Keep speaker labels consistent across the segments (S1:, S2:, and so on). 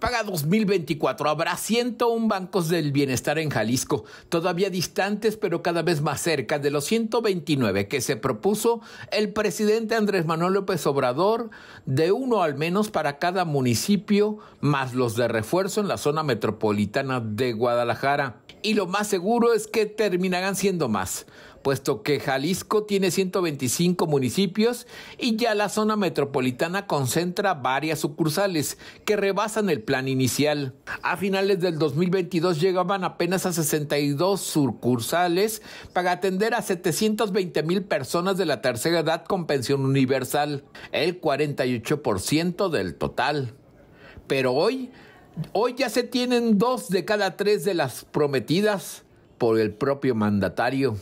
S1: Paga 2024. Habrá 101 bancos del bienestar en Jalisco, todavía distantes pero cada vez más cerca de los 129 que se propuso el presidente Andrés Manuel López Obrador, de uno al menos para cada municipio, más los de refuerzo en la zona metropolitana de Guadalajara y lo más seguro es que terminarán siendo más, puesto que Jalisco tiene 125 municipios y ya la zona metropolitana concentra varias sucursales que rebasan el plan inicial. A finales del 2022 llegaban apenas a 62 sucursales para atender a 720 mil personas de la tercera edad con pensión universal, el 48% del total. Pero hoy Hoy ya se tienen dos de cada tres de las prometidas por el propio mandatario.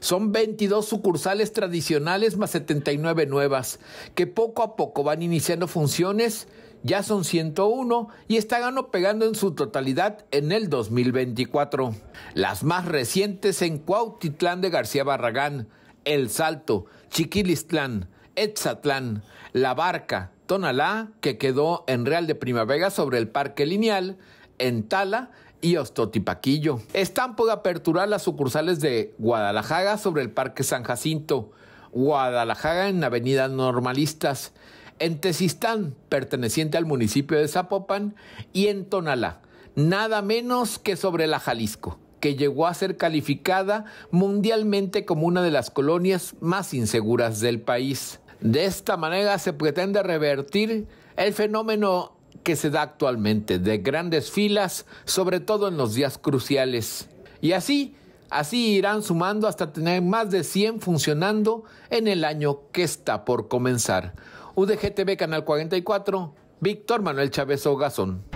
S1: Son 22 sucursales tradicionales más 79 nuevas, que poco a poco van iniciando funciones, ya son 101 y estarán pegando en su totalidad en el 2024. Las más recientes en Cuautitlán de García Barragán, El Salto, Chiquilistlán, Etzatlán, La Barca, Tonalá, que quedó en Real de Primavera sobre el Parque Lineal, en Tala y Ostotipaquillo. Están por aperturar las sucursales de Guadalajara sobre el Parque San Jacinto, Guadalajara en Avenida Normalistas, en Tezistán, perteneciente al municipio de Zapopan, y en Tonalá, nada menos que sobre la Jalisco que llegó a ser calificada mundialmente como una de las colonias más inseguras del país. De esta manera se pretende revertir el fenómeno que se da actualmente de grandes filas, sobre todo en los días cruciales. Y así, así irán sumando hasta tener más de 100 funcionando en el año que está por comenzar. UDGTV Canal 44, Víctor Manuel Chávez Ogazón.